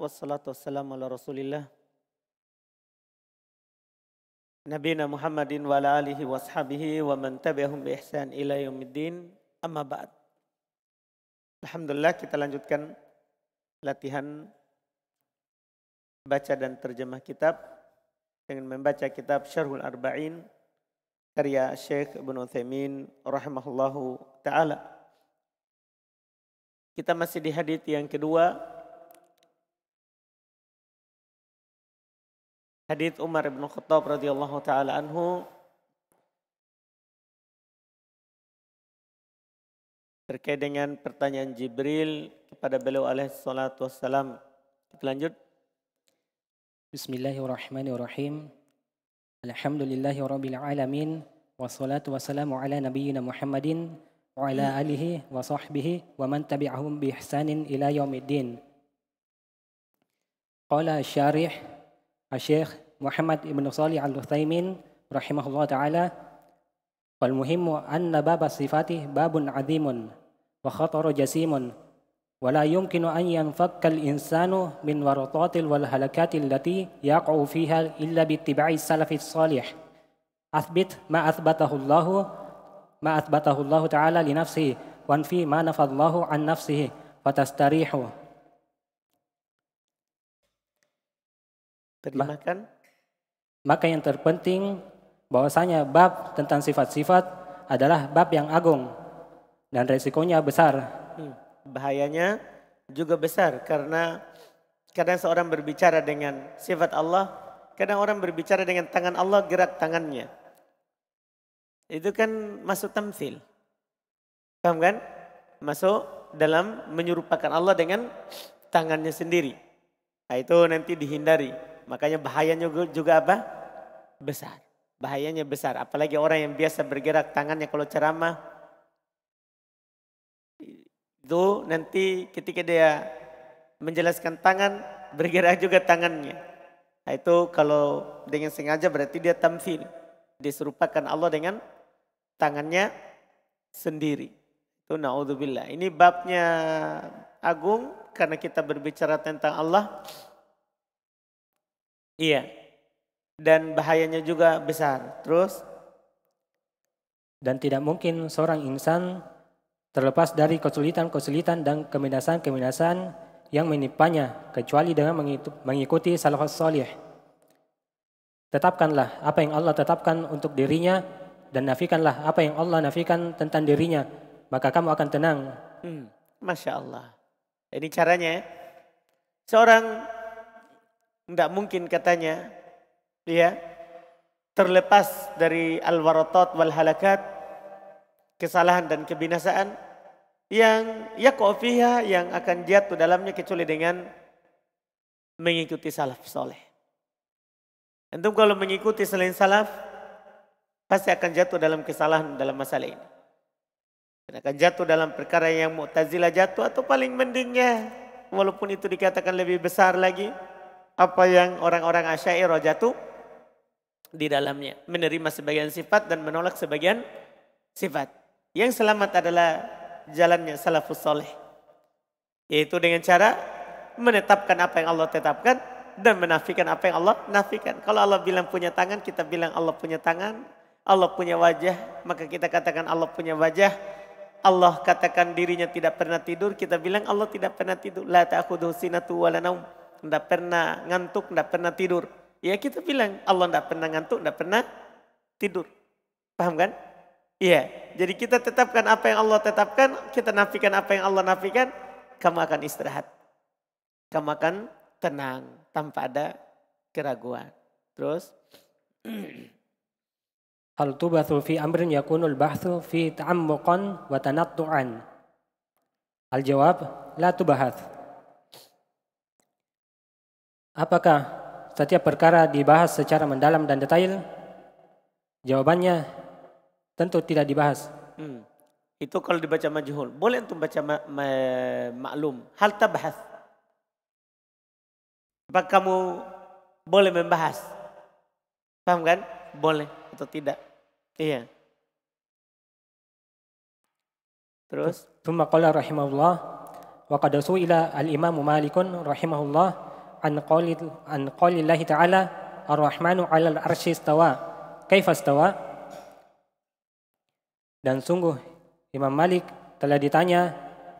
wassalatu wassalamu ala rasulillah. Nabina Muhammadin wa alihi wa sahabihi wa man tabi'ahum bi ihsan ila yaumiddin amma ba'd. Alhamdulillah kita lanjutkan latihan baca dan terjemah kitab dengan membaca kitab Syarhul Arba'in karya Syekh Ibn Uthaymin rahimahullahu ta'ala. Kita masih di hadith yang kedua Hadits Umar bin Khattab radhiyallahu taala anhu terkait dengan pertanyaan Jibril kepada beliau alaihi salatu wassalam. Kita lanjut. Bismillahirrahmanirrahim. Alhamdulillahi rabbil alamin wassalatu wassalamu ala nabiyyina Muhammadin wa ala alihi wa sahbihi wa man tabi'ahum bi ihsanin ila yaumiddin. Qala syarih الشيخ محمد بن صالح العثيمين رحمه الله تعالى والمهم أن باب الصفات باب عظيم وخطر جسيم ولا يمكن أن ينفك الإنسان من ورطات والهلكات التي يقع فيها إلا باتباع السلف الصالح أثبت ما أثبته الله ما أثبته الله تعالى لنفسه وانفي ما نفى الله عن نفسه فتستريح Terjemahkan. Maka yang terpenting bahwasanya bab tentang sifat-sifat adalah bab yang agung dan resikonya besar. Hmm. Bahayanya juga besar karena kadang seorang berbicara dengan sifat Allah, kadang orang berbicara dengan tangan Allah gerak tangannya. Itu kan masuk tamsil. Paham kan? Masuk dalam menyerupakan Allah dengan tangannya sendiri. Nah, itu nanti dihindari. Makanya bahayanya juga apa? Besar. Bahayanya besar. Apalagi orang yang biasa bergerak tangannya kalau ceramah. Itu nanti ketika dia menjelaskan tangan, bergerak juga tangannya. Nah, itu kalau dengan sengaja berarti dia tamfil. Diserupakan Allah dengan tangannya sendiri. Itu na'udzubillah. Ini babnya agung karena kita berbicara tentang Allah. Iya. Dan bahayanya juga besar. Terus dan tidak mungkin seorang insan terlepas dari kesulitan-kesulitan dan keminasan-keminasan yang menipanya, kecuali dengan mengikuti salafus salih. Tetapkanlah apa yang Allah tetapkan untuk dirinya dan nafikanlah apa yang Allah nafikan tentang dirinya, maka kamu akan tenang. Hmm, Masya Allah. Ini caranya ya. Seorang tidak mungkin katanya ya terlepas dari al-waratat wal halakat kesalahan dan kebinasaan yang yakofiha yang akan jatuh dalamnya kecuali dengan mengikuti salaf soleh. Antum kalau mengikuti selain salaf pasti akan jatuh dalam kesalahan dalam masalah ini. Dan akan jatuh dalam perkara yang mu'tazilah jatuh atau paling mendingnya walaupun itu dikatakan lebih besar lagi apa yang orang-orang Asyairah jatuh di dalamnya. Menerima sebagian sifat dan menolak sebagian sifat. Yang selamat adalah jalannya salafus soleh. Yaitu dengan cara menetapkan apa yang Allah tetapkan dan menafikan apa yang Allah nafikan. Kalau Allah bilang punya tangan, kita bilang Allah punya tangan. Allah punya wajah, maka kita katakan Allah punya wajah. Allah katakan dirinya tidak pernah tidur, kita bilang Allah tidak pernah tidur. La ta'khudhu sinatu wa tidak pernah ngantuk, tidak pernah tidur. Ya kita bilang Allah tidak pernah ngantuk, tidak pernah tidur. Paham kan? Iya. Jadi kita tetapkan apa yang Allah tetapkan, kita nafikan apa yang Allah nafikan, kamu akan istirahat. Kamu akan tenang tanpa ada keraguan. Terus Hal tubathu fi amrin yakunul bahthu fi ta'ammuqan wa tanattu'an. Al jawab la tubahath Apakah setiap perkara dibahas secara mendalam dan detail? Jawabannya tentu tidak dibahas. Hmm. Itu kalau dibaca majhul. Boleh untuk baca ma ma maklum. Hal tabahas. Apa kamu boleh membahas? Paham kan? Boleh atau tidak? Iya. Terus? Tumma qala rahimahullah. Wa qadasu ila al-imamu malikun rahimahullah an qalil an Allah ta'ala ar-rahmanu 'alal arsy istawa kaifa istawa dan sungguh Imam Malik telah ditanya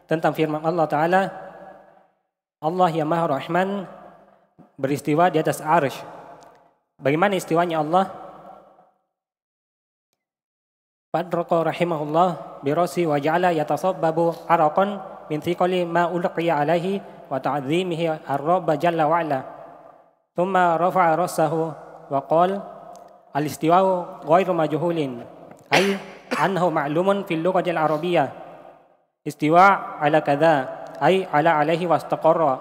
tentang firman Allah taala Allah yang Maha Rahman beristiwa di atas arsy bagaimana istiwanya Allah Fadraqa rahimahullah birasi wa ja'ala yatasabbabu araqan min thiqali ma ulqiya alaihi وتعظيمه الرب جل وعلا ثم رفع رأسه وقال الاستواء غير مجهول أي أنه معلوم في اللغة العربية استواء على كذا أي على عليه واستقر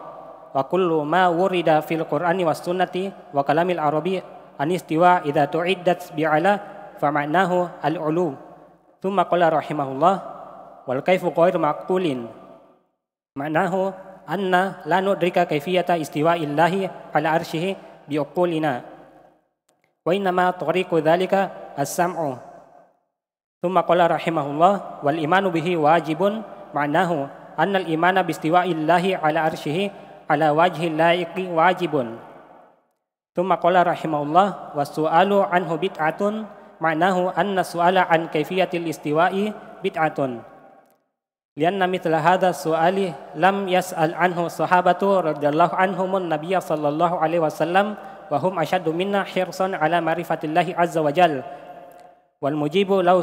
وكل ما ورد في القرآن والسنة وكلام العربي أن استواء إذا تعدت بعلى فمعناه العلو ثم قال رحمه الله والكيف غير معقول معناه أن لا ندرك كيفية استواء الله على عرشه بعقولنا وإنما طريق ذلك السمع ثم قال رحمه الله والإيمان به واجب معناه أن الإيمان باستواء الله على عرشه على وجه اللائق واجب ثم قال رحمه الله والسؤال عنه بدعة معناه أن السؤال عن كيفية الاستواء بدعة لأن مثل هذا السؤال لم يسأل عنه الصحابة رضي الله عنهم النبي صلى الله عليه وسلم وهم أشد منا حرصا على معرفة الله عز وجل والمجيب لو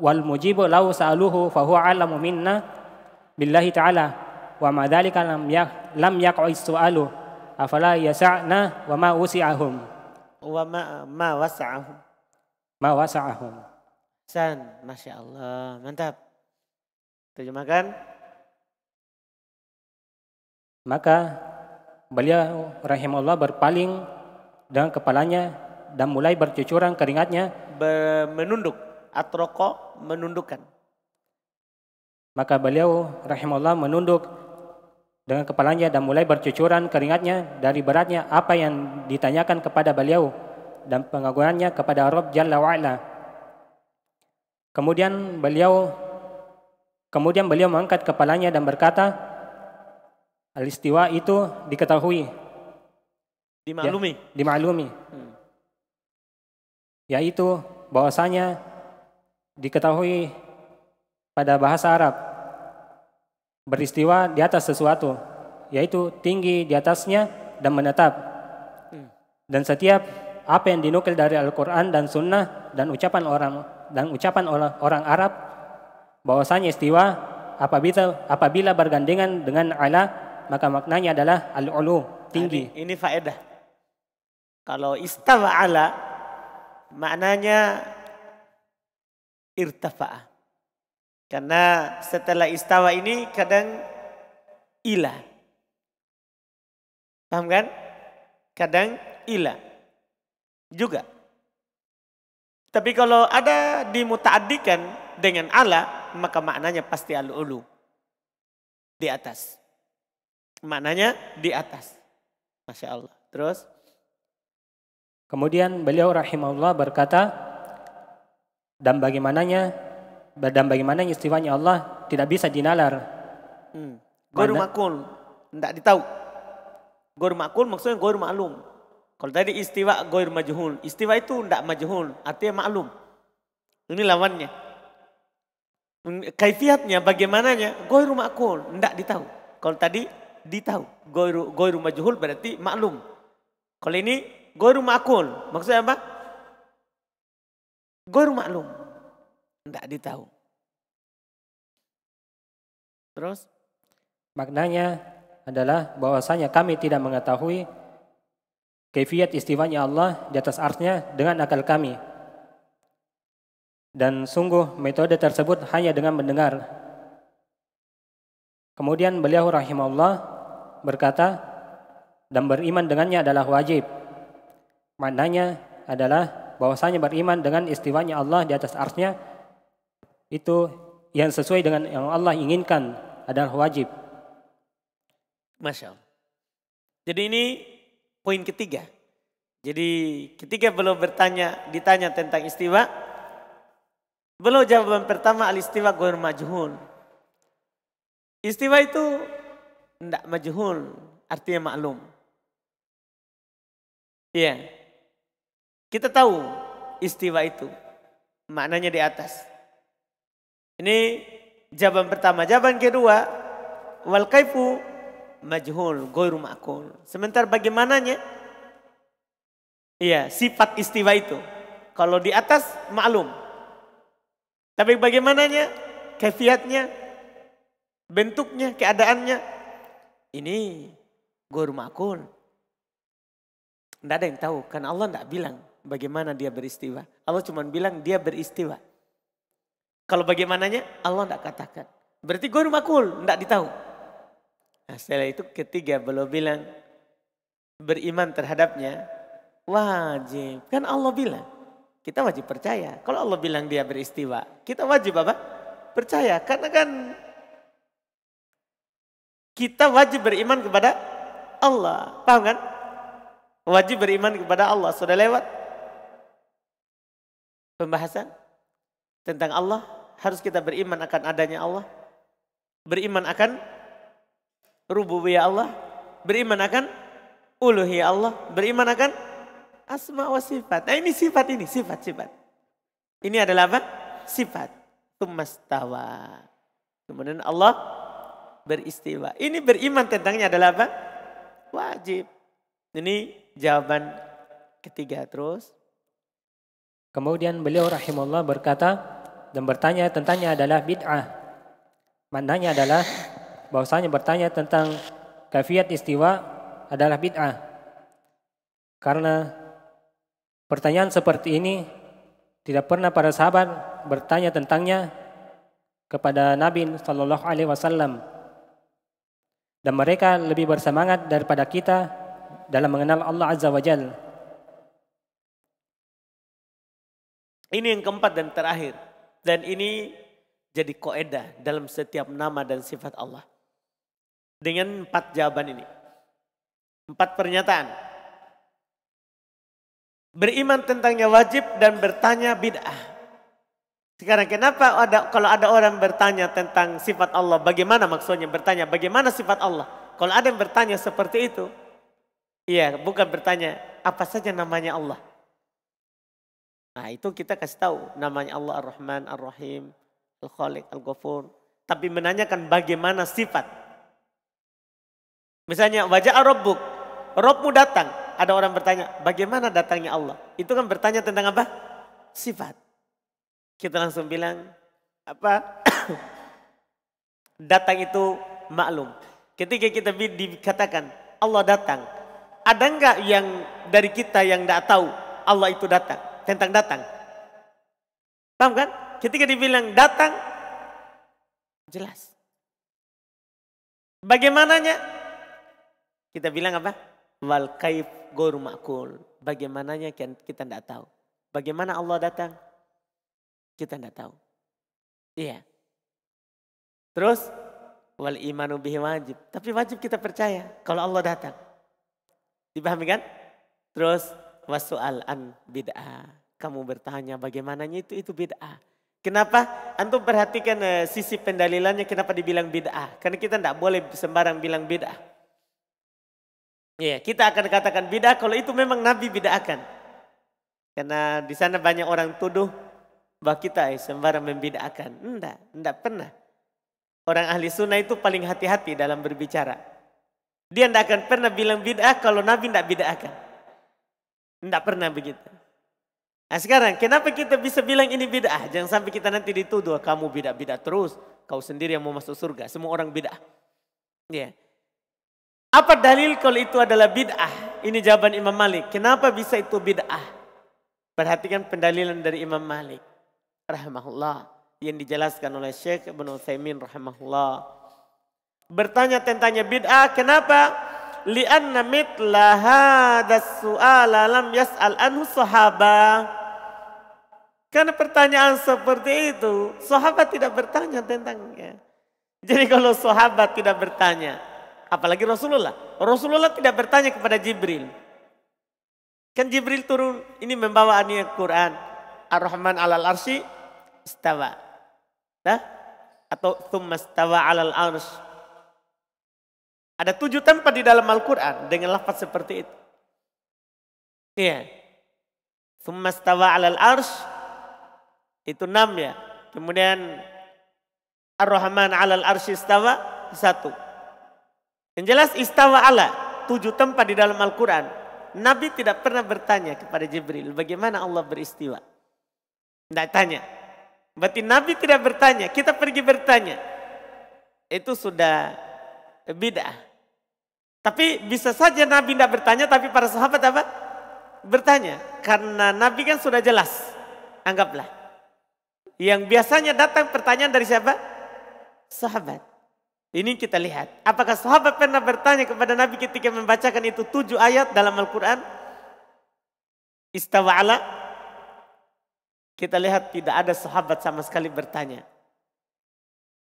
والمجيب لو سألوه فهو أعلم منا بالله تعالى ومع ذلك لم لم يقع السؤال أفلا يسعنا وما وسعهم وما ما وسعهم ما وسعهم سان ما شاء الله mantap Terjemahkan. Maka beliau rahimahullah berpaling dengan kepalanya dan mulai bercucuran keringatnya. Be menunduk. Atroko menundukkan. Maka beliau rahimahullah menunduk dengan kepalanya dan mulai bercucuran keringatnya dari beratnya apa yang ditanyakan kepada beliau dan pengagungannya kepada Rabb Jalla wa'ala. Kemudian beliau Kemudian beliau mengangkat kepalanya dan berkata, Alistiwa itu diketahui. Dimaklumi. Ya, dimaklumi. Hmm. Yaitu bahwasanya diketahui pada bahasa Arab beristiwa di atas sesuatu, yaitu tinggi di atasnya dan menetap. Hmm. Dan setiap apa yang dinukil dari Al-Quran dan Sunnah dan ucapan orang dan ucapan orang Arab bahwasanya istiwa apabila apabila bergandengan dengan ala maka maknanya adalah al-ulu tinggi. Nah, ini, ini faedah. Kalau istawa ala maknanya irtafa'a. Karena setelah istawa ini kadang ila. Paham kan? Kadang ila juga. Tapi kalau ada dimutadikan dengan ala, maka maknanya pasti al-ulu. Di atas. Maknanya di atas. Masya Allah. Terus. Kemudian beliau rahimahullah berkata, dan bagaimananya, dan bagaimana istiwanya Allah tidak bisa dinalar. Hmm. Guru makul, tidak ditahu. Guru makul maksudnya guru maklum. Kalau tadi istiwa gor majhul, istiwa itu tidak majhul, artinya maklum. Ini lawannya. Kaifiatnya bagaimananya? rumah aku, ndak ditahu. Kalau tadi ditahu. Goiru, rumah majhul berarti maklum. Kalau ini goiru ma'kul, maksudnya apa? Goiru maklum. ndak ditahu. Terus? Maknanya adalah bahwasanya kami tidak mengetahui kefiat istiwanya Allah di atas arsnya dengan akal kami dan sungguh metode tersebut hanya dengan mendengar. Kemudian beliau rahimahullah berkata, dan beriman dengannya adalah wajib. Maknanya adalah bahwasanya beriman dengan istiwanya Allah di atas arsnya itu yang sesuai dengan yang Allah inginkan adalah wajib. Masya Allah. Jadi ini poin ketiga. Jadi ketika belum bertanya, ditanya tentang istiwa, belum jawaban pertama al-istiwa goir majhul. Istiwa itu tidak majhul, artinya maklum. Iya. Yeah. Kita tahu istiwa itu. Maknanya di atas. Ini jawaban pertama. Jawaban kedua, wal kaifu majhul, ghairu ma'kul. Sementara bagaimananya? Iya, yeah, sifat istiwa itu. Kalau di atas maklum, tapi bagaimananya, kefiatnya, bentuknya, keadaannya. Ini guru makul. Tidak ada yang tahu, kan Allah tidak bilang bagaimana dia beristiwa. Allah cuma bilang dia beristiwa. Kalau bagaimananya, Allah tidak katakan. Berarti guru makul, tidak ditahu. Nah, setelah itu ketiga beliau bilang beriman terhadapnya wajib. Kan Allah bilang. Kita wajib percaya. Kalau Allah bilang dia beristiwa, kita wajib apa? Percaya. Karena kan kita wajib beriman kepada Allah. Paham kan? Wajib beriman kepada Allah. Sudah lewat pembahasan tentang Allah. Harus kita beriman akan adanya Allah. Beriman akan rububiyah Allah. Beriman akan uluhiyah Allah. Beriman akan Asma wa sifat. Nah ini sifat ini, sifat, sifat. Ini adalah apa? Sifat. Tumastawa. Kemudian Allah beristiwa. Ini beriman tentangnya adalah apa? Wajib. Ini jawaban ketiga terus. Kemudian beliau rahimullah berkata dan bertanya tentangnya adalah bid'ah. Maknanya adalah bahwasanya bertanya tentang kafiat istiwa adalah bid'ah. Karena Pertanyaan seperti ini tidak pernah para sahabat bertanya tentangnya kepada Nabi Shallallahu Alaihi Wasallam dan mereka lebih bersemangat daripada kita dalam mengenal Allah Azza wa Jal. Ini yang keempat dan terakhir dan ini jadi koedah dalam setiap nama dan sifat Allah. Dengan empat jawaban ini. Empat pernyataan. Beriman tentangnya wajib dan bertanya bid'ah. Sekarang kenapa ada kalau ada orang bertanya tentang sifat Allah, bagaimana maksudnya bertanya bagaimana sifat Allah? Kalau ada yang bertanya seperti itu, iya bukan bertanya apa saja namanya Allah. Nah itu kita kasih tahu namanya Allah Ar-Rahman, Ar-Rahim, Al-Khaliq, Al-Ghafur. Tapi menanyakan bagaimana sifat. Misalnya wajah Rabbuk, Rabbmu datang ada orang bertanya, bagaimana datangnya Allah? Itu kan bertanya tentang apa? Sifat. Kita langsung bilang, apa? datang itu maklum. Ketika kita dikatakan Allah datang, ada enggak yang dari kita yang tidak tahu Allah itu datang? Tentang datang. Paham kan? Ketika dibilang datang, jelas. Bagaimananya? Kita bilang apa? Wal kaif goru makul. Bagaimananya kan kita tidak tahu. Bagaimana Allah datang? Kita tidak tahu. Iya. Terus wal imanu bihi wajib. Tapi wajib kita percaya kalau Allah datang. Dipahami kan? Terus wasu'al an bid'ah. Kamu bertanya bagaimananya itu itu bid'ah. Kenapa? Antum perhatikan eh, sisi pendalilannya kenapa dibilang bid'ah. Karena kita tidak boleh sembarang bilang bid'ah. Ya, kita akan katakan bid'ah kalau itu memang Nabi bid'ahkan. Karena di sana banyak orang tuduh bahwa kita eh, sembarang membid'ahkan. Enggak, enggak pernah. Orang ahli sunnah itu paling hati-hati dalam berbicara. Dia enggak akan pernah bilang bid'ah kalau Nabi enggak bid'ahkan. Enggak pernah begitu. Nah sekarang kenapa kita bisa bilang ini bid'ah? Jangan sampai kita nanti dituduh kamu bid'ah-bid'ah terus. Kau sendiri yang mau masuk surga. Semua orang bid'ah. Ya. Yeah. Apa dalil kalau itu adalah bid'ah? Ini jawaban Imam Malik. Kenapa bisa itu bid'ah? Perhatikan pendalilan dari Imam Malik. Rahimahullah. Yang dijelaskan oleh Syekh Ibn Uthaymin rahimahullah. Bertanya tentangnya bid'ah. Kenapa? Lianna mitla hadas su'ala lam yas'al anhu sahabah. Karena pertanyaan seperti itu, sahabat tidak bertanya tentangnya. Jadi kalau sahabat tidak bertanya, Apalagi Rasulullah. Rasulullah tidak bertanya kepada Jibril. Kan Jibril turun, ini membawa Al anu ya Quran. Ar-Rahman alal Arsy, istawa. Nah? Atau thumma istawa alal arsh. Ada tujuh tempat di dalam Al-Quran dengan lafaz seperti itu. Iya. Thumma istawa alal arsh. Itu enam ya. Kemudian Ar-Rahman alal Arsy istawa, satu. Yang jelas istawa Allah, tujuh tempat di dalam Al-Quran. Nabi tidak pernah bertanya kepada Jibril, bagaimana Allah beristiwa? Tidak tanya. Berarti Nabi tidak bertanya, kita pergi bertanya. Itu sudah beda. Tapi bisa saja Nabi tidak bertanya, tapi para sahabat apa? Bertanya. Karena Nabi kan sudah jelas. Anggaplah. Yang biasanya datang pertanyaan dari siapa? Sahabat. Ini kita lihat. Apakah sahabat pernah bertanya kepada Nabi ketika membacakan itu tujuh ayat dalam Al-Quran? Istawa ala. Kita lihat tidak ada sahabat sama sekali bertanya.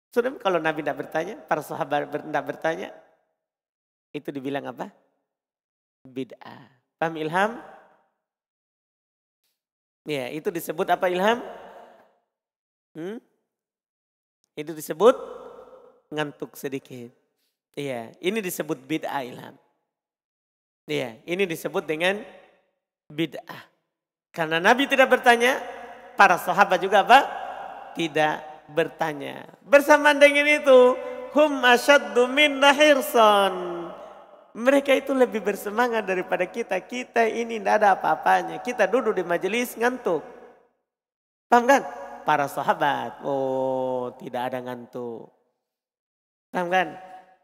Sudah kalau Nabi tidak bertanya, para sahabat tidak bertanya, itu dibilang apa? Bid'ah. Paham ilham? Ya, itu disebut apa ilham? Hmm? Itu disebut ngantuk sedikit. Iya, ini disebut bid'ah ilham. Iya, ini disebut dengan bid'ah. Karena Nabi tidak bertanya, para sahabat juga apa? Tidak bertanya. Bersamaan dengan itu, hum asyaddu minna hirson. Mereka itu lebih bersemangat daripada kita. Kita ini tidak ada apa-apanya. Kita duduk di majelis ngantuk. Paham kan? Para sahabat, oh tidak ada ngantuk. Paham kan?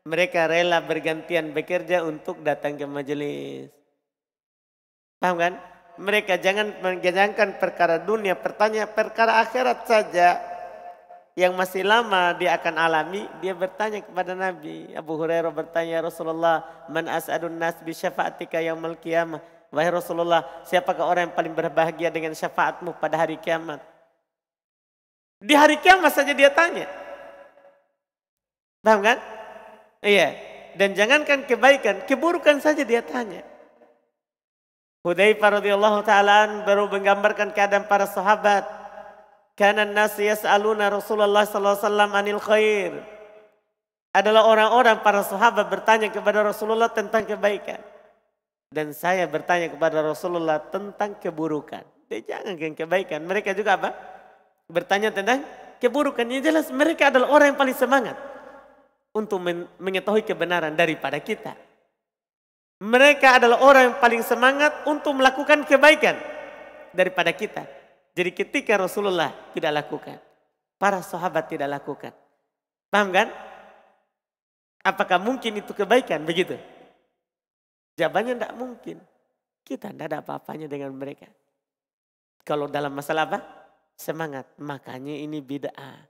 Mereka rela bergantian bekerja untuk datang ke majelis. Paham kan? Mereka jangan mengejankan perkara dunia, pertanyaan perkara akhirat saja yang masih lama dia akan alami, dia bertanya kepada Nabi. Abu Hurairah bertanya, ya Rasulullah, man as'adun nas bi syafa'atika yaumal qiyamah. Wahai Rasulullah, siapakah orang yang paling berbahagia dengan syafaatmu pada hari kiamat? Di hari kiamat saja dia tanya. Paham kan? Iya. Dan jangankan kebaikan, keburukan saja dia tanya. Hudzaifah radhiyallahu taala baru menggambarkan keadaan para sahabat. Kana an-nas yas'aluna Rasulullah sallallahu alaihi wasallam anil khair. Adalah orang-orang para sahabat bertanya kepada Rasulullah tentang kebaikan. Dan saya bertanya kepada Rasulullah tentang keburukan. Dia jangan kebaikan. Mereka juga apa? Bertanya tentang keburukan. Ini jelas mereka adalah orang yang paling semangat untuk mengetahui kebenaran daripada kita. Mereka adalah orang yang paling semangat untuk melakukan kebaikan daripada kita. Jadi ketika Rasulullah tidak lakukan, para sahabat tidak lakukan. Paham kan? Apakah mungkin itu kebaikan begitu? Jawabannya tidak mungkin. Kita tidak ada apa-apanya dengan mereka. Kalau dalam masalah apa? Semangat. Makanya ini bid'ah.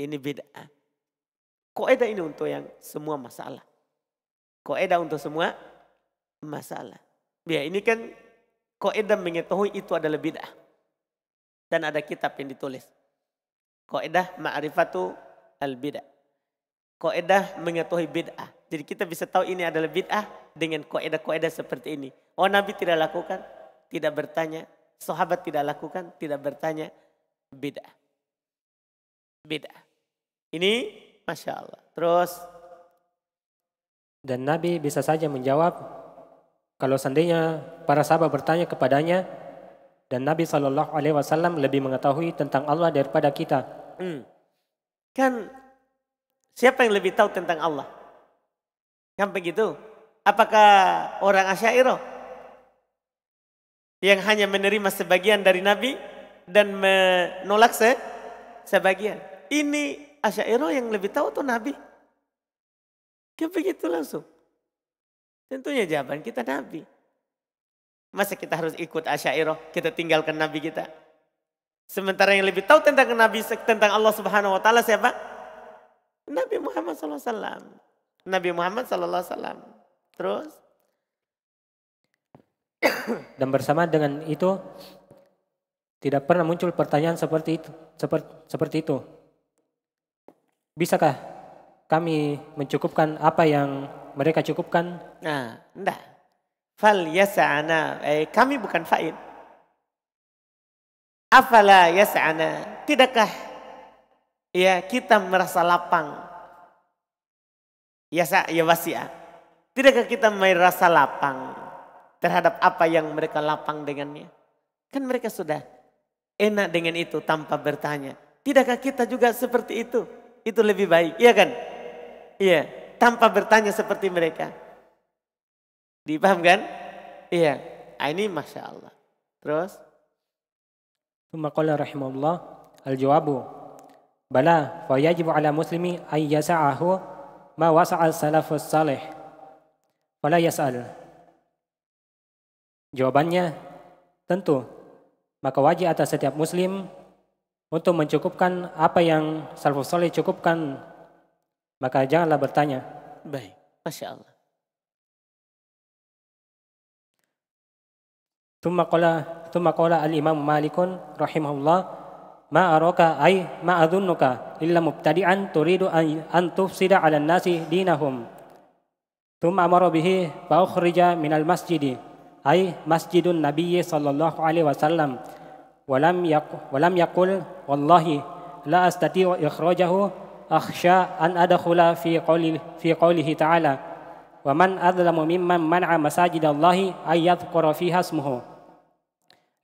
Ini bid'ah. Koedah ini untuk yang semua masalah. Koedah untuk semua masalah. Ya ini kan koedah mengetahui itu adalah bid'ah. Dan ada kitab yang ditulis. Koedah ma'rifatu al-bid'ah. Koedah mengetahui bid'ah. Jadi kita bisa tahu ini adalah bid'ah dengan koedah-koedah seperti ini. Oh Nabi tidak lakukan, tidak bertanya. Sahabat tidak lakukan, tidak bertanya. Bid'ah. Bid'ah. Ini Masya Allah. Terus? Dan Nabi bisa saja menjawab, kalau seandainya para sahabat bertanya kepadanya, dan Nabi Shallallahu Alaihi Wasallam lebih mengetahui tentang Allah daripada kita. Hmm. Kan siapa yang lebih tahu tentang Allah? Kan begitu? Apakah orang Asyairah yang hanya menerima sebagian dari Nabi dan menolak se sebagian? Ini Asyairo yang lebih tahu tuh Nabi. Kayak begitu langsung. Tentunya jawaban kita Nabi. Masa kita harus ikut Asyairo, kita tinggalkan Nabi kita. Sementara yang lebih tahu tentang Nabi, tentang Allah Subhanahu Wa Taala siapa? Nabi Muhammad SAW. Nabi Muhammad SAW. Terus? Dan bersama dengan itu, tidak pernah muncul pertanyaan seperti itu. seperti itu bisakah kami mencukupkan apa yang mereka cukupkan? Nah, enggak. Fal yasa'ana, eh, kami bukan fa'il. Afala yas'ana, tidakkah ya kita merasa lapang? Yasa ya wasia. Tidakkah kita merasa lapang terhadap apa yang mereka lapang dengannya? Kan mereka sudah enak dengan itu tanpa bertanya. Tidakkah kita juga seperti itu? itu lebih baik, iya kan? Iya, tanpa bertanya seperti mereka. Dipaham kan? Iya. Ah, ini masya Allah. Terus? Tumakala rahimahullah al-jawabu. Bala, fa yajibu ala muslimi ay yasa'ahu ma wasa'a salafus salih. wala yas'al. Jawabannya, tentu. Maka wajib atas setiap muslim untuk mencukupkan apa yang salafus soleh cukupkan, maka janganlah bertanya. Baik, Masya Allah. Tumma qala tumma qala al-Imam Malikun rahimahullah ma araka ay ma adhunnuka illa mubtadi'an turidu an, an tufsida 'ala nasi dinahum thumma amara bihi fa ukhrija minal masjidi ay masjidun nabiyyi sallallahu alaihi wasallam ولم يقل, ولم يقل والله لا أستطيع إخراجه أخشى أن أدخل في قول في قوله تعالى ومن أظلم ممن منع مساجد الله أن يذكر فيها اسمه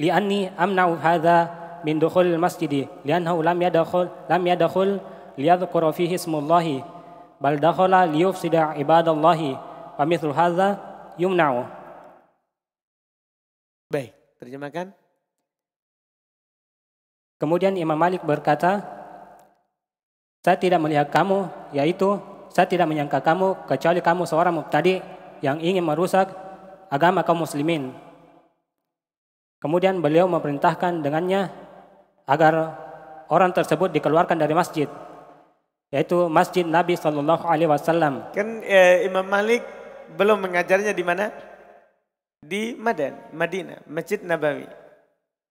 لأني أمنع هذا من دخول المسجد لأنه لم يدخل لم يدخل ليذكر فيه اسم الله بل دخل ليفسد عباد الله ومثل هذا يمنع. Baik, terjemahkan. Kemudian Imam Malik berkata, saya tidak melihat kamu, yaitu saya tidak menyangka kamu kecuali kamu seorang mubtadi yang ingin merusak agama kaum muslimin. Kemudian beliau memerintahkan dengannya agar orang tersebut dikeluarkan dari masjid yaitu Masjid Nabi Shallallahu Alaihi Wasallam. Kan eh, Imam Malik belum mengajarnya di mana? Di Madan, Madinah, Masjid Nabawi.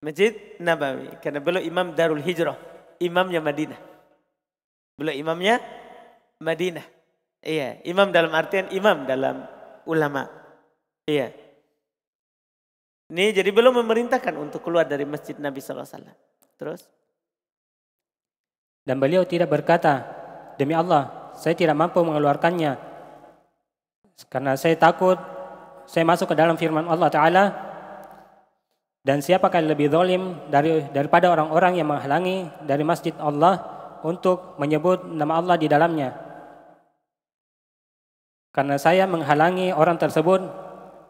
Masjid Nabawi. Karena beliau imam Darul Hijrah. Imamnya Madinah. Beliau imamnya Madinah. Iya, imam dalam artian imam dalam ulama. Iya. Ini jadi belum memerintahkan untuk keluar dari masjid Nabi SAW. Terus? Dan beliau tidak berkata, demi Allah, saya tidak mampu mengeluarkannya. Karena saya takut saya masuk ke dalam firman Allah Ta'ala dan siapakah lebih zalim dari daripada orang-orang yang menghalangi dari masjid Allah untuk menyebut nama Allah di dalamnya? Karena saya menghalangi orang tersebut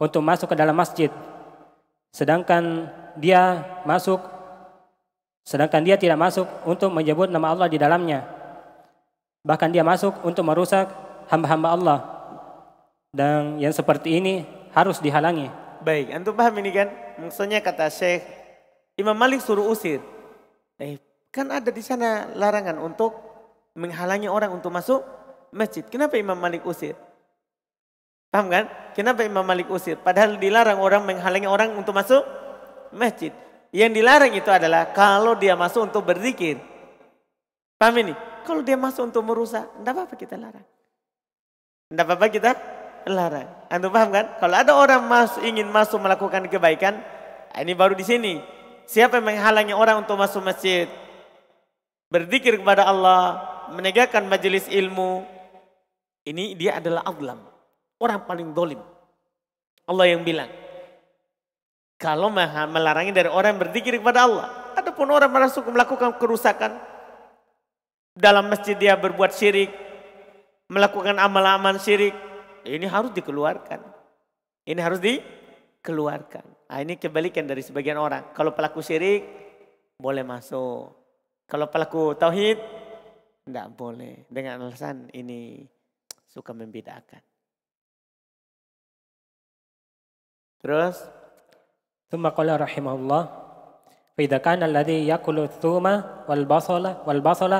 untuk masuk ke dalam masjid, sedangkan dia masuk, sedangkan dia tidak masuk untuk menyebut nama Allah di dalamnya. Bahkan dia masuk untuk merusak hamba-hamba Allah. Dan yang seperti ini harus dihalangi. Baik, antum paham ini kan? Maksudnya kata Syekh, Imam Malik suruh usir. Eh, kan ada di sana larangan untuk menghalangi orang untuk masuk masjid. Kenapa Imam Malik usir? Paham kan? Kenapa Imam Malik usir? Padahal dilarang orang menghalangi orang untuk masuk masjid. Yang dilarang itu adalah kalau dia masuk untuk berzikir. Paham ini? Kalau dia masuk untuk merusak, enggak apa-apa kita larang. Enggak apa-apa kita larang. Anda paham kan? Kalau ada orang masuk, ingin masuk melakukan kebaikan, ah, ini baru di sini. Siapa yang menghalangi orang untuk masuk masjid? Berzikir kepada Allah, menegakkan majelis ilmu. Ini dia adalah azlam. Orang paling dolim. Allah yang bilang. Kalau maha melarangi dari orang yang berzikir kepada Allah. ataupun orang masuk melakukan kerusakan. Dalam masjid dia berbuat syirik. Melakukan amal-amal syirik ini harus dikeluarkan. Ini harus dikeluarkan. Nah, ini kebalikan dari sebagian orang. Kalau pelaku syirik boleh masuk. Kalau pelaku tauhid tidak boleh dengan alasan ini suka membedakan. Terus ثم قال رحمه الله فإذا كان الذي يأكل الثوم والبصل والبصل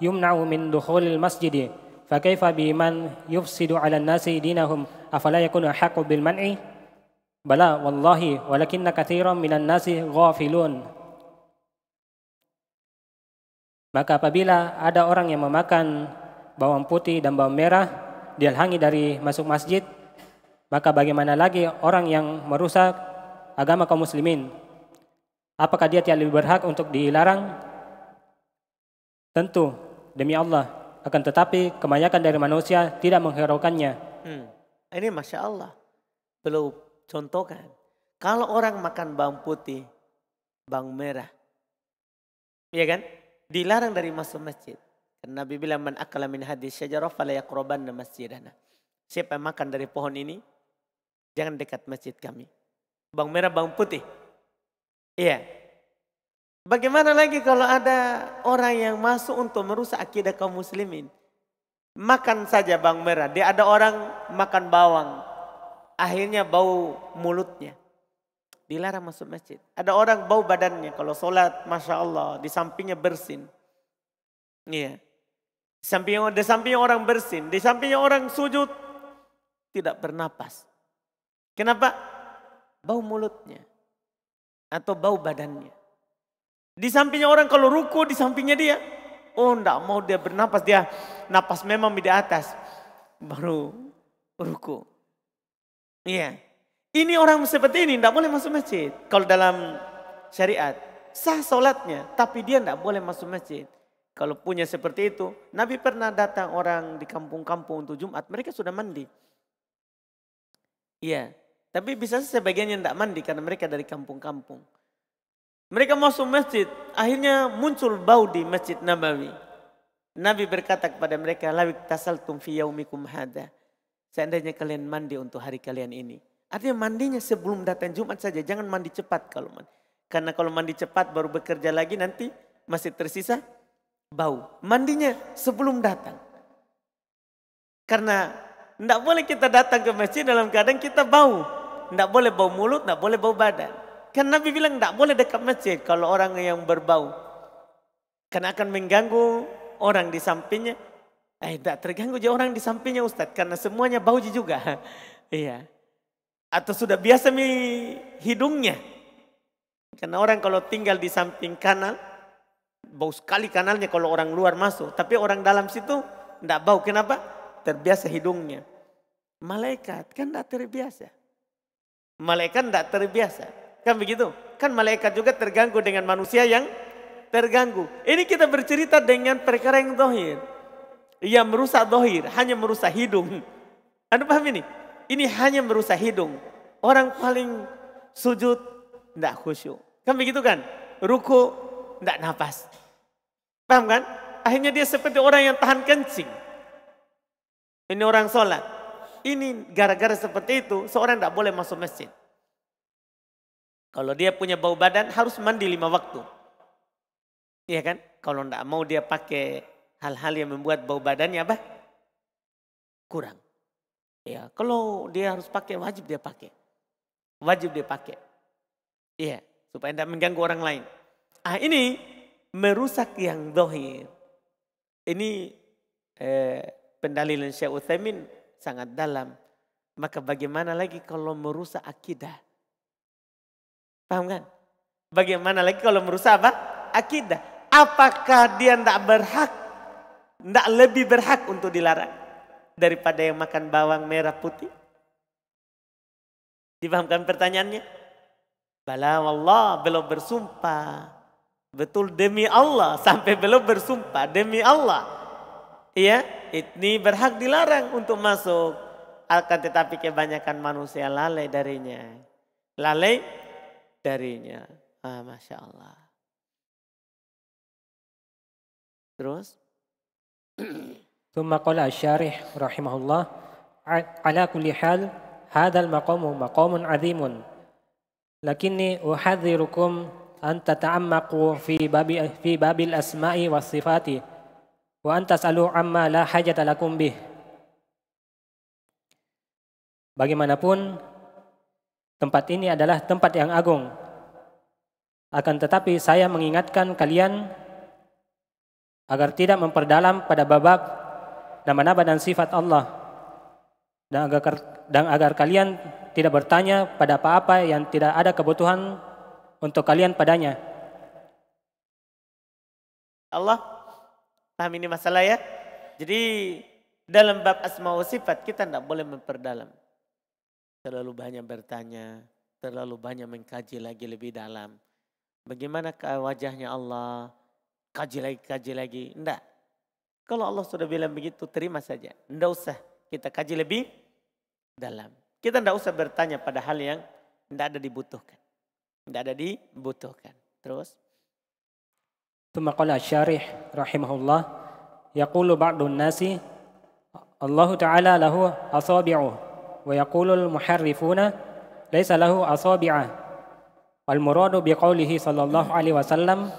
يمنع من دخول المسجد فكيف بمن يفسد على الناس دينهم أفلا يكون أحق بالمنع بلى والله ولكن كثيرا من الناس غافلون Maka apabila ada orang yang memakan bawang putih dan bawang merah dihalangi dari masuk masjid, maka bagaimana lagi orang yang merusak agama kaum muslimin? Apakah dia tidak lebih berhak untuk dilarang? Tentu, demi Allah, akan tetapi kebanyakan dari manusia tidak menghiraukannya. Hmm. Ini masya Allah, perlu contohkan. Kalau orang makan bawang putih, bawang merah, ya kan? Dilarang dari masuk masjid. Nabi bilang man akala min hadis syajarah fala yaqrabanna masjidana. Siapa yang makan dari pohon ini, jangan dekat masjid kami. Bawang merah, bawang putih. Iya, Bagaimana lagi kalau ada orang yang masuk untuk merusak akidah kaum muslimin? Makan saja bang merah. Dia ada orang makan bawang. Akhirnya bau mulutnya. Dilarang masuk masjid. Ada orang bau badannya. Kalau sholat, Masya Allah. Di sampingnya bersin. Iya. Di samping, di samping orang bersin. Di samping orang sujud. Tidak bernapas. Kenapa? Bau mulutnya. Atau bau badannya. Di sampingnya orang kalau ruku, di sampingnya dia. Oh enggak mau dia bernapas, dia napas memang di atas. Baru ruku. Iya. Ini orang seperti ini enggak boleh masuk masjid. Kalau dalam syariat, sah sholatnya. Tapi dia enggak boleh masuk masjid. Kalau punya seperti itu, Nabi pernah datang orang di kampung-kampung untuk Jumat, mereka sudah mandi. Iya, tapi bisa sebagiannya tidak mandi karena mereka dari kampung-kampung. Mereka masuk masjid, akhirnya muncul bau di Masjid Nabawi. Nabi berkata kepada mereka, "Lawik tasaltum fi yaumikum hada." Seandainya kalian mandi untuk hari kalian ini. Artinya mandinya sebelum datang Jumat saja, jangan mandi cepat kalau mandi. Karena kalau mandi cepat baru bekerja lagi nanti masih tersisa bau. Mandinya sebelum datang. Karena tidak boleh kita datang ke masjid dalam keadaan kita bau. Tidak boleh bau mulut, tidak boleh bau badan. Kan Nabi bilang tidak boleh dekat masjid kalau orang yang berbau. Karena akan mengganggu orang di sampingnya. Eh tidak terganggu aja orang di sampingnya Ustadz. Karena semuanya bau juga. iya. Atau sudah biasa mi hidungnya. Karena orang kalau tinggal di samping kanal. Bau sekali kanalnya kalau orang luar masuk. Tapi orang dalam situ tidak bau. Kenapa? Terbiasa hidungnya. Malaikat kan tidak terbiasa. Malaikat tidak terbiasa. Kan begitu? Kan malaikat juga terganggu dengan manusia yang terganggu. Ini kita bercerita dengan perkara yang dohir. Yang merusak dohir, hanya merusak hidung. Anda paham ini? Ini hanya merusak hidung. Orang paling sujud, tidak khusyuk. Kan begitu kan? Ruku, tidak nafas. Paham kan? Akhirnya dia seperti orang yang tahan kencing. Ini orang sholat. Ini gara-gara seperti itu, seorang tidak boleh masuk masjid. Kalau dia punya bau badan harus mandi lima waktu. Iya kan? Kalau tidak mau dia pakai hal-hal yang membuat bau badannya apa? Kurang. Ya, kalau dia harus pakai wajib dia pakai. Wajib dia pakai. Iya, supaya tidak mengganggu orang lain. Ah ini merusak yang dohir. Ini eh, pendalilan Syekh Uthamin sangat dalam. Maka bagaimana lagi kalau merusak akidah? Paham kan? Bagaimana lagi kalau merusak apa? Akidah. Apakah dia tidak berhak, tidak lebih berhak untuk dilarang daripada yang makan bawang merah putih? Dipahamkan pertanyaannya? Bala Allah belum bersumpah. Betul demi Allah sampai belum bersumpah demi Allah. Iya, ini berhak dilarang untuk masuk. Akan tetapi kebanyakan manusia lalai darinya. Lalai darinya. Ah, Masya Allah. Terus. Tumma qala rahimahullah. Ala kulli hal, hadal maqamu maqamun azimun. Lakinni uhadzirukum an tata'amaku fi babi fi babil asma'i was sifati wa an tas'alu amma la hajata bagaimanapun Tempat ini adalah tempat yang agung. Akan tetapi saya mengingatkan kalian agar tidak memperdalam pada babak nama-nama dan sifat Allah dan agar, dan agar kalian tidak bertanya pada apa-apa yang tidak ada kebutuhan untuk kalian padanya. Allah paham ini masalah ya? Jadi dalam bab asma wa sifat kita tidak boleh memperdalam terlalu banyak bertanya, terlalu banyak mengkaji lagi lebih dalam. Bagaimana wajahnya Allah? Kaji lagi, kaji lagi. Enggak. Kalau Allah sudah bilang begitu, terima saja. Enggak usah kita kaji lebih dalam. Kita enggak usah bertanya pada hal yang enggak ada dibutuhkan. Enggak ada dibutuhkan. Terus. ثم قال الشارح رحمه الله يقول بعض الناس الله تعالى له ويقول المحرفون ليس له أصابع والمراد بقوله صلى الله عليه وسلم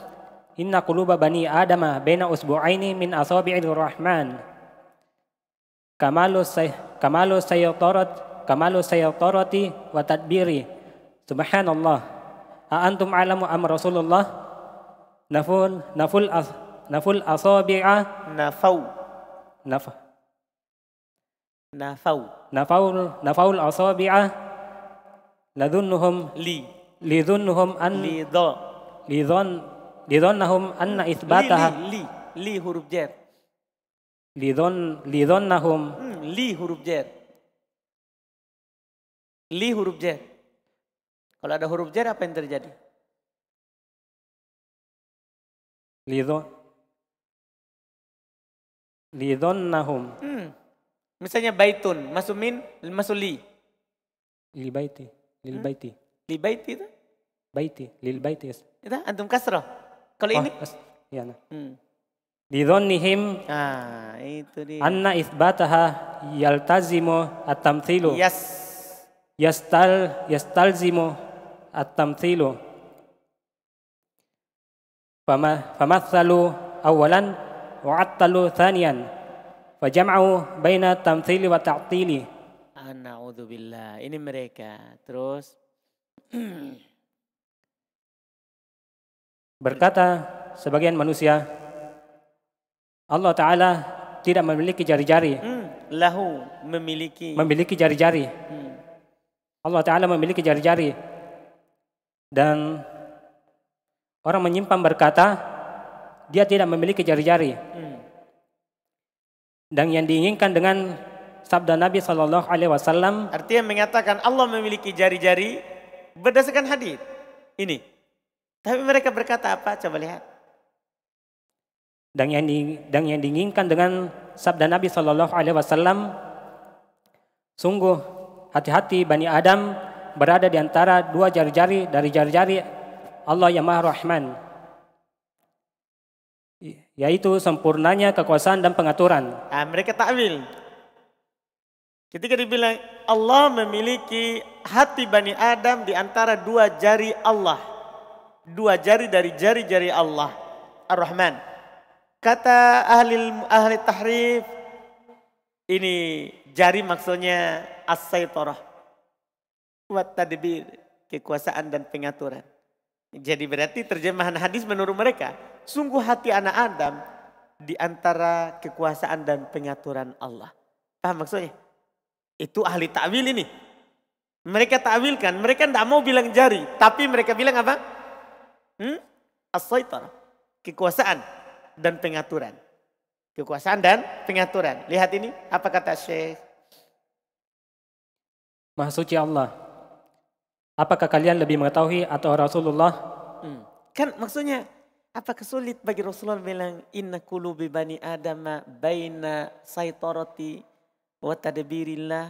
إن قلوب بني آدم بين أسبوعين من أصابع الرحمن كمال السيطرة كمال السيطرة وتدبير سبحان الله أأنتم أعلم أم رسول الله نفول نفول نفول أصابع نفو نفو نفوا نفوا نفوا الأصابع لذنهم لي لذنهم أن لذا لذن لذنهم أن li, لي li huruf jar لذن لذنهم لي huruf jar li huruf jar kalau ada huruf jar apa yang terjadi lidon lidonnahum hmm. Misalnya baitun, masumin, masuli. Lil baiti, lil hmm? baiti. Lil baiti itu? Baiti, lil baiti. yes, Itu antum kasroh. Kalau oh, ini? Iya. Nah. Hmm. dhonnihim ah, itu dia. anna isbataha yaltazimu at-tamthilu. Yes. Yastal yastalzimu at-tamthilu. Fama famathalu awalan wa'attalu thanian. thaniyan wa jam'u baina tamthili wa ta'tili. Na'udzubillah. Ini mereka. Terus berkata sebagian manusia Allah taala tidak memiliki jari-jari. Hmm, lahu memiliki memiliki jari-jari. Hmm. Allah taala memiliki jari-jari. Dan orang menyimpang berkata dia tidak memiliki jari-jari. Hmm dan yang diinginkan dengan sabda Nabi Shallallahu Alaihi Wasallam. Artinya mengatakan Allah memiliki jari-jari berdasarkan hadis ini. Tapi mereka berkata apa? Coba lihat. Dan yang, di, dan yang diinginkan dengan sabda Nabi Shallallahu Alaihi Wasallam, sungguh hati-hati bani Adam berada di antara dua jari-jari dari jari-jari Allah yang Maha Rahman yaitu sempurnanya kekuasaan dan pengaturan. Nah, mereka takwil. Ketika dibilang Allah memiliki hati Bani Adam di antara dua jari Allah. Dua jari dari jari-jari Allah. Ar-Rahman. Kata ahli, ahli tahrif, ini jari maksudnya as saytarah Wat tadbir, kekuasaan dan pengaturan. Jadi berarti terjemahan hadis menurut mereka sungguh hati anak Adam di antara kekuasaan dan pengaturan Allah. Paham maksudnya? Itu ahli takwil ini. Mereka takwilkan, mereka tidak mau bilang jari, tapi mereka bilang apa? Hmm? as kekuasaan dan pengaturan. Kekuasaan dan pengaturan. Lihat ini, apa kata Syekh? Maha suci Allah. Apakah kalian lebih mengetahui atau Rasulullah? Hmm. Kan maksudnya Apakah sulit bagi Rasulullah bilang inna kulubi bani adama baina saitoroti wa tadbirillah?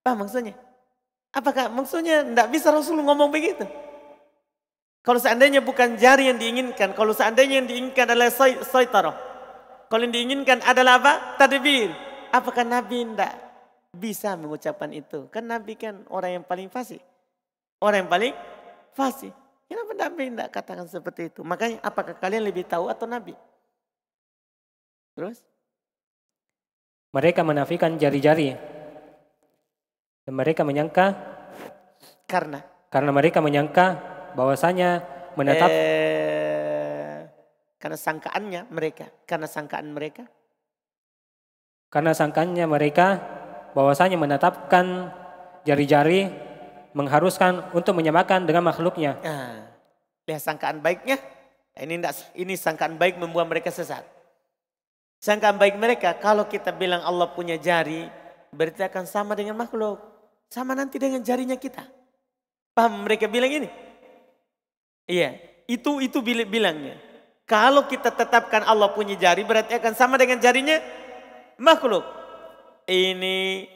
Apa maksudnya? Apakah maksudnya tidak bisa Rasul ngomong begitu? Kalau seandainya bukan jari yang diinginkan, kalau seandainya yang diinginkan adalah saitoro, kalau yang diinginkan adalah apa? Tadbir. Apakah Nabi tidak bisa mengucapkan itu? Kan Nabi kan orang yang paling fasih. Orang yang paling fasih. Kenapa Nabi tidak katakan seperti itu? Makanya apakah kalian lebih tahu atau Nabi? Terus? Mereka menafikan jari-jari. Dan mereka menyangka karena karena mereka menyangka bahwasanya menetap eh, karena sangkaannya mereka, karena sangkaan mereka. Karena sangkaannya mereka bahwasanya menetapkan jari-jari mengharuskan untuk menyamakan dengan makhluknya. Nah, lihat sangkaan baiknya. Nah, ini enggak, ini sangkaan baik membuat mereka sesat. Sangkaan baik mereka kalau kita bilang Allah punya jari, berarti akan sama dengan makhluk. Sama nanti dengan jarinya kita. Paham mereka bilang ini? Iya, itu itu bilangnya. Kalau kita tetapkan Allah punya jari berarti akan sama dengan jarinya makhluk. Ini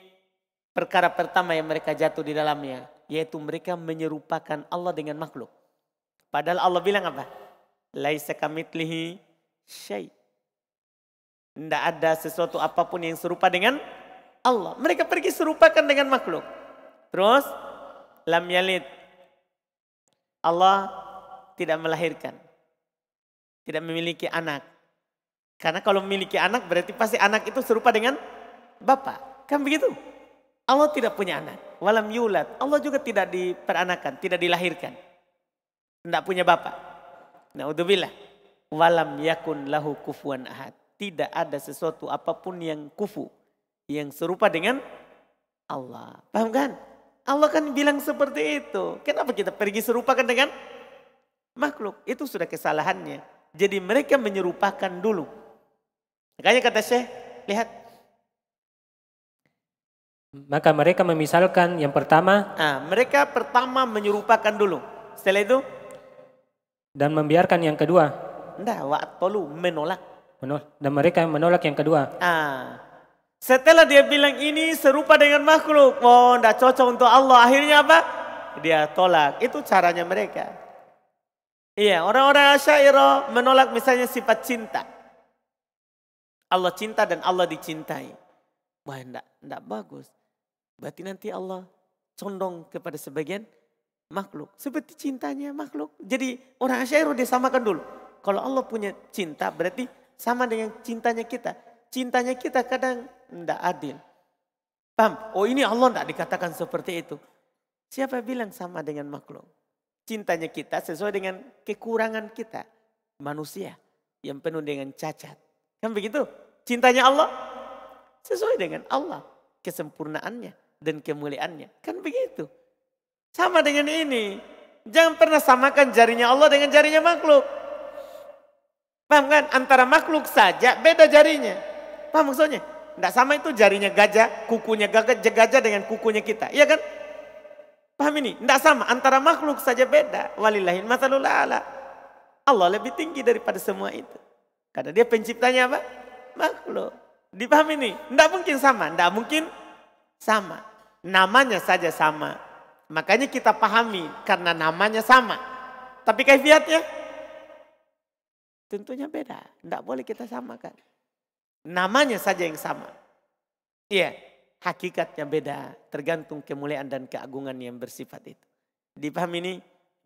perkara pertama yang mereka jatuh di dalamnya yaitu mereka menyerupakan Allah dengan makhluk. Padahal Allah bilang apa? Laisa kamitlihi syai. Tidak ada sesuatu apapun yang serupa dengan Allah. Mereka pergi serupakan dengan makhluk. Terus, lam yalid. Allah tidak melahirkan. Tidak memiliki anak. Karena kalau memiliki anak berarti pasti anak itu serupa dengan Bapak. Kan begitu? Allah tidak punya anak. Walam yulat. Allah juga tidak diperanakan, tidak dilahirkan. Tidak punya bapak. Naudzubillah. Walam yakun lahu kufuan ahad. Tidak ada sesuatu apapun yang kufu. Yang serupa dengan Allah. Paham kan? Allah kan bilang seperti itu. Kenapa kita pergi serupakan dengan makhluk? Itu sudah kesalahannya. Jadi mereka menyerupakan dulu. Makanya kata Syekh, lihat maka mereka memisalkan yang pertama. Ah, mereka pertama menyerupakan dulu. Setelah itu. Dan membiarkan yang kedua. Nah, wa'atolu menolak. Menolak. Dan mereka menolak yang kedua. Ah. Setelah dia bilang ini serupa dengan makhluk. Oh, tidak cocok untuk Allah. Akhirnya apa? Dia tolak. Itu caranya mereka. Iya, orang-orang Asyairah menolak misalnya sifat cinta. Allah cinta dan Allah dicintai. Wah, enggak, enggak bagus. Berarti nanti Allah condong kepada sebagian makhluk. Seperti cintanya makhluk. Jadi orang Asyairah disamakan dulu. Kalau Allah punya cinta berarti sama dengan cintanya kita. Cintanya kita kadang tidak adil. Paham? Oh ini Allah tidak dikatakan seperti itu. Siapa bilang sama dengan makhluk? Cintanya kita sesuai dengan kekurangan kita. Manusia yang penuh dengan cacat. Kan begitu? Cintanya Allah sesuai dengan Allah. Kesempurnaannya dan kemuliaannya. Kan begitu. Sama dengan ini. Jangan pernah samakan jarinya Allah dengan jarinya makhluk. Paham kan? Antara makhluk saja beda jarinya. Paham maksudnya? Tidak sama itu jarinya gajah, kukunya gajah dengan kukunya kita. Iya kan? Paham ini? Tidak sama. Antara makhluk saja beda. Walillahin masalul ala. Allah lebih tinggi daripada semua itu. Karena dia penciptanya apa? Makhluk. Dipahami ini? Tidak mungkin sama. Tidak mungkin sama. Namanya saja sama. Makanya kita pahami karena namanya sama. Tapi kaifiatnya tentunya beda. Tidak boleh kita samakan. Namanya saja yang sama. Iya, hakikatnya beda. Tergantung kemuliaan dan keagungan yang bersifat itu. Dipahami ini?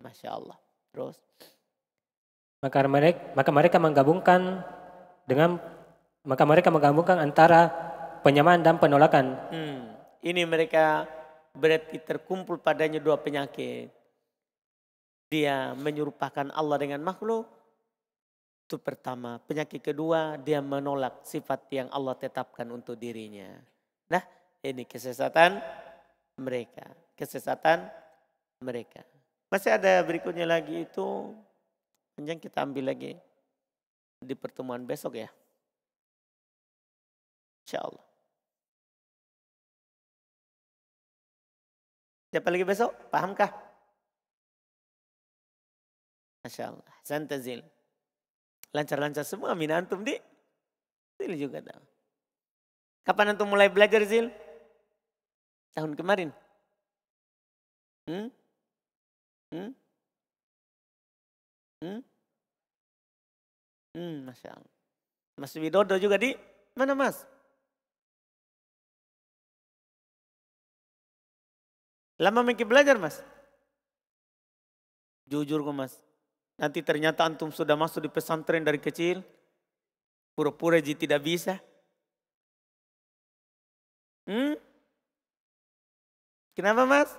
Masya Allah. Terus. Maka mereka, maka mereka menggabungkan dengan maka mereka menggabungkan antara penyamaan dan penolakan. Hmm. Ini mereka berarti terkumpul padanya dua penyakit. Dia menyerupakan Allah dengan makhluk. Itu pertama. Penyakit kedua, dia menolak sifat yang Allah tetapkan untuk dirinya. Nah, ini kesesatan mereka. Kesesatan mereka. Masih ada berikutnya lagi itu. Yang kita ambil lagi di pertemuan besok ya. Insya Allah. Siapa lagi besok? Pahamkah? Masya Allah. Santazil. Lancar-lancar semua. Amin antum di. Zil juga tahu. Kapan antum mulai belajar Zil? Tahun kemarin. Hmm? Hmm? Hmm? Hmm, Masya Allah. Mas Widodo juga di mana mas? Lama makin belajar mas. Jujur kok mas. Nanti ternyata antum sudah masuk di pesantren dari kecil. Pura-pura jadi tidak bisa. Hmm? Kenapa mas?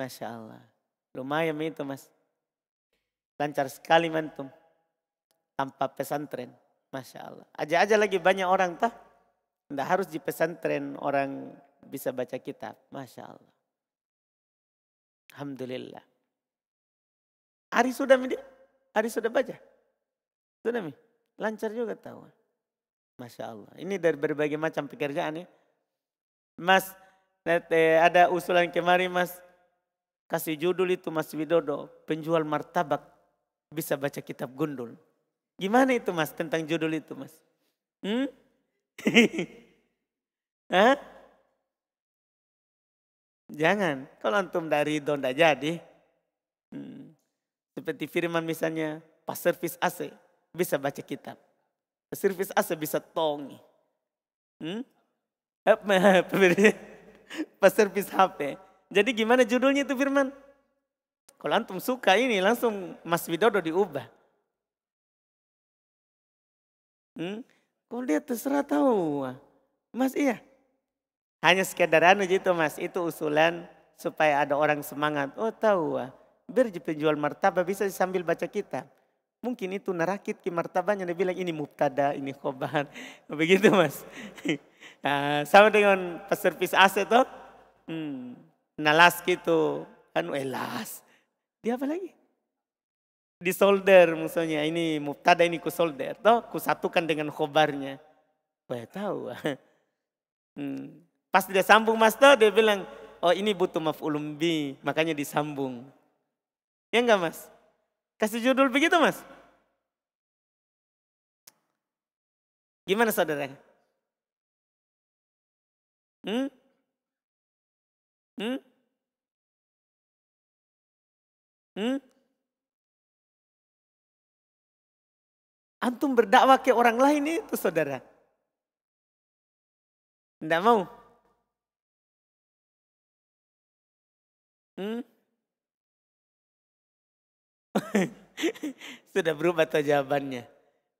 Masya Allah. Lumayan itu mas. Lancar sekali mantum. Tanpa pesantren. Masya Allah. Aja-aja lagi banyak orang tah. Tidak harus di pesantren orang bisa baca kitab. Masya Allah. Alhamdulillah. Ari sudah Ari sudah baca. Sudah mi. Lancar juga tahu. Masya Allah. Ini dari berbagai macam pekerjaan ya. Mas, eh, ada usulan kemarin mas. Kasih judul itu Mas Widodo. Penjual martabak bisa baca kitab gundul. Gimana itu mas tentang judul itu mas? Hmm? Hah? Jangan. Kalau antum dari don tidak jadi. Hmm. Seperti firman misalnya, pas servis AC bisa baca kitab. pas Servis AC bisa tongi. Hmm? Pas servis HP. Jadi gimana judulnya itu firman? Kalau antum suka ini langsung Mas Widodo diubah. Hmm? Kalau dia terserah tahu? Mas iya, hanya sekedar anu gitu mas, itu usulan supaya ada orang semangat. Oh tahu ah, biar penjual martabak bisa sambil baca kita. Mungkin itu narakit ke martabaknya, dia bilang ini mubtada, ini khobar. Begitu mas. Nah, sama dengan peservis AC itu, hmm, nalas gitu, anu elas. Eh, dia apa lagi? di solder maksudnya ini mubtada ini ku solder toh ku satukan dengan khobarnya gue tahu ah. hmm. Pas dia sambung master, dia bilang, oh ini butuh maaf ulumbi, makanya disambung. Ya enggak mas? Kasih judul begitu mas? Gimana saudara? Hmm? Hmm? Hmm? Antum berdakwah ke orang lain itu saudara. Tidak mau. Hmm? Sudah berubah tuh jawabannya.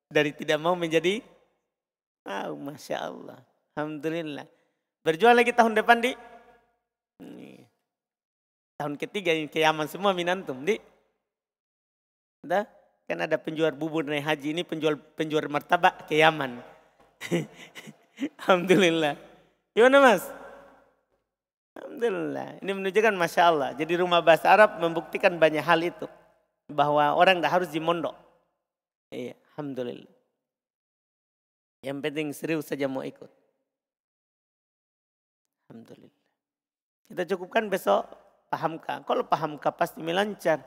Dari tidak mau menjadi mau. Oh, Masya Allah. Alhamdulillah. Berjuang lagi tahun depan di. Tahun ketiga ini ke Yaman semua minantum di. Dah? Kan ada penjual bubur naik haji ini penjual penjual martabak ke Yaman. Alhamdulillah. Gimana mas? Alhamdulillah. Ini menunjukkan Masya Allah. Jadi rumah bahasa Arab membuktikan banyak hal itu. Bahwa orang tidak harus di Iya, Alhamdulillah. Yang penting serius saja mau ikut. Alhamdulillah. Kita cukupkan besok pahamkah. Kalau pahamkah pasti melancar.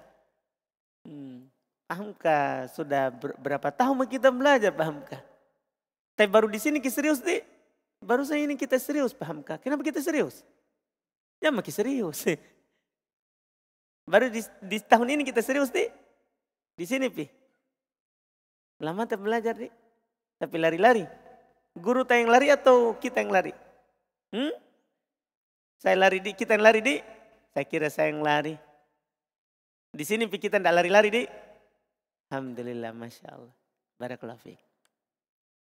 Hmm. Pahamkah sudah ber berapa tahun kita belajar pahamkah? Tapi baru di sini kita serius nih. Baru saya ini kita serius pahamkah. Kenapa kita serius? Ya makin serius. Baru di, di tahun ini kita serius nih. Di sini pi. Lama tak belajar nih. Tapi lari-lari. Guru tak yang lari atau kita yang lari? Hmm? Saya lari di, kita yang lari di. Saya kira saya yang lari. Di sini pi kita tidak lari-lari di. Alhamdulillah, masya Allah. Barakallahu fi.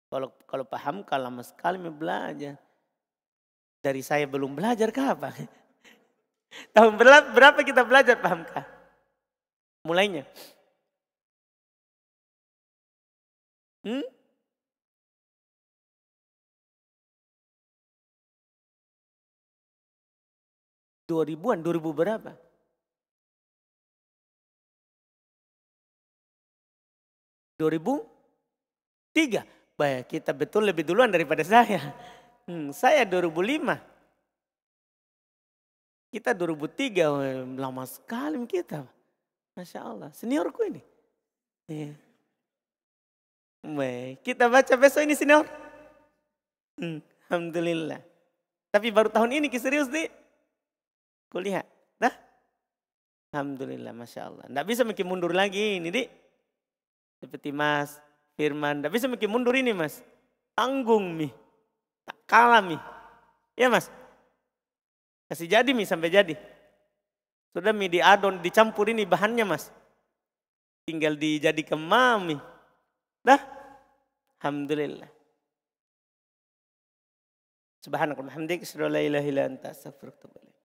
Kalau kalau paham, kalau lama sekali belajar. Dari saya belum belajar apa? Tahun berapa kita belajar, pahamkah? Mulainya. Hmm? Dua ribuan, dua ribu berapa? Dua ribu tiga. Baik, kita betul lebih duluan daripada saya. Hmm, saya lima kita 2003 lama sekali kita. Masya Allah, seniorku ini. Ya. kita baca besok ini senior. Hmm, Alhamdulillah. Tapi baru tahun ini serius di kuliah. Dah? Alhamdulillah, Masya Allah. Tidak bisa mungkin mundur lagi ini, di. Seperti Mas Firman, Tidak bisa mungkin mundur ini, Mas. Tanggung, Mi. Tak kalah, Mi. Ya, Mas? Kasih jadi mie sampai jadi. Sudah mie diadon, dicampur ini bahannya mas. Tinggal dijadikan mami. Dah. Alhamdulillah. Subhanakum. Alhamdulillah. Alhamdulillah.